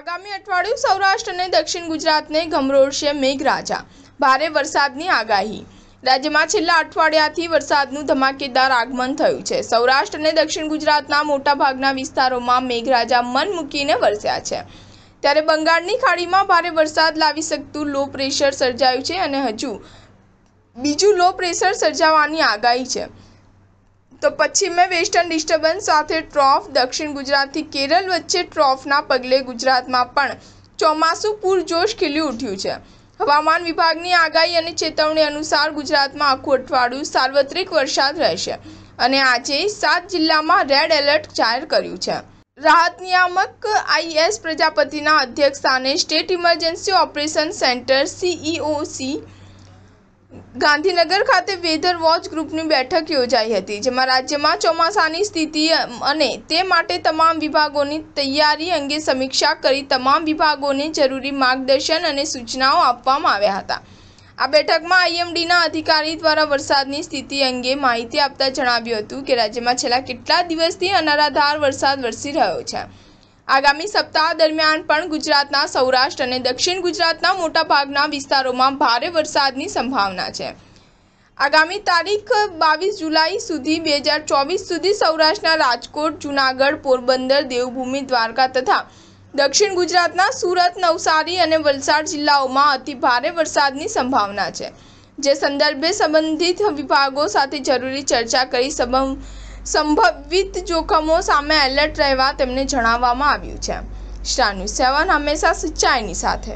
આગામી અઠવાડિયું સૌરાષ્ટ્ર અને દક્ષિણ ગુજરાતને ગમરોળશે મેઘરાજા ભારે વરસાદની આગાહી રાજ્યમાં છેલ્લા અઠવાડિયાથી વરસાદનું ધમાકેદાર આગમન થયું છે સૌરાષ્ટ્ર અને દક્ષિણ ગુજરાતના મોટાભાગના વિસ્તારોમાં મેઘરાજા મન મૂકીને વરસ્યા છે ત્યારે બંગાળની ખાડીમાં ભારે વરસાદ લાવી શકતું લો પ્રેશર સર્જાયું છે અને હજુ બીજું લો પ્રેશર સર્જાવાની આગાહી છે તો પશ્ચિમે વેસ્ટર્ન ડિસ્ટર્બન્સ સાથે ટ્રોફ દક્ષિણ ગુજરાતથી કેરળ વચ્ચે ટ્રોફના પગલે ગુજરાતમાં પણ ચોમાસું પૂરજોશ ખીલી ઉઠ્યું છે હવામાન વિભાગની આગાહી અને ચેતવણી અનુસાર ગુજરાતમાં આખું અઠવાડિયું સાર્વત્રિક વરસાદ રહેશે અને આજે સાત જિલ્લામાં રેડ એલર્ટ જાહેર કર્યું છે રાહત નિયામક આઈએસ પ્રજાપતિના અધ્યક્ષ સ્થાને સ્ટેટ ઇમરજન્સી ઓપરેશન સેન્ટર સી ગાંધીનગર ખાતે વેધર વોચ ગ્રુપની બેઠક યોજાઈ હતી જેમાં રાજ્યમાં ચોમાસાની સ્થિતિ અને તે માટે તમામ વિભાગોની તૈયારી અંગે સમીક્ષા કરી તમામ વિભાગોને જરૂરી માર્ગદર્શન અને સૂચનાઓ આપવામાં આવ્યા હતા આ બેઠકમાં આઈએમડીના અધિકારી દ્વારા વરસાદની સ્થિતિ અંગે માહિતી આપતા જણાવ્યું હતું કે રાજ્યમાં છેલ્લા કેટલા દિવસથી અનરાધાર વરસાદ વરસી રહ્યો છે આગામી સપ્તાહ દરમિયાન પણ ગુજરાતના સૌરાષ્ટ્ર અને દક્ષિણ ગુજરાતના મોટાભાગના વિસ્તારોમાં ભારે વરસાદની સંભાવના છે આગામી તારીખ બાવીસ જુલાઈ સુધી બે હજાર ચોવીસ સુધી સૌરાષ્ટ્રના રાજકોટ જૂનાગઢ પોરબંદર દેવભૂમિ દ્વારકા તથા દક્ષિણ ગુજરાતના સુરત નવસારી અને વલસાડ જિલ્લાઓમાં અતિ ભારે વરસાદની સંભાવના છે જે સંદર્ભે સંબંધિત વિભાગો સાથે જરૂરી ચર્ચા કરી સંબંધ સંભવિત જોખમો સામે એલર્ટ રહેવા તેમને જણાવવામાં આવ્યું છે સ્ટાર ન્યૂઝ સેવન હંમેશા સચ્ચાઈની સાથે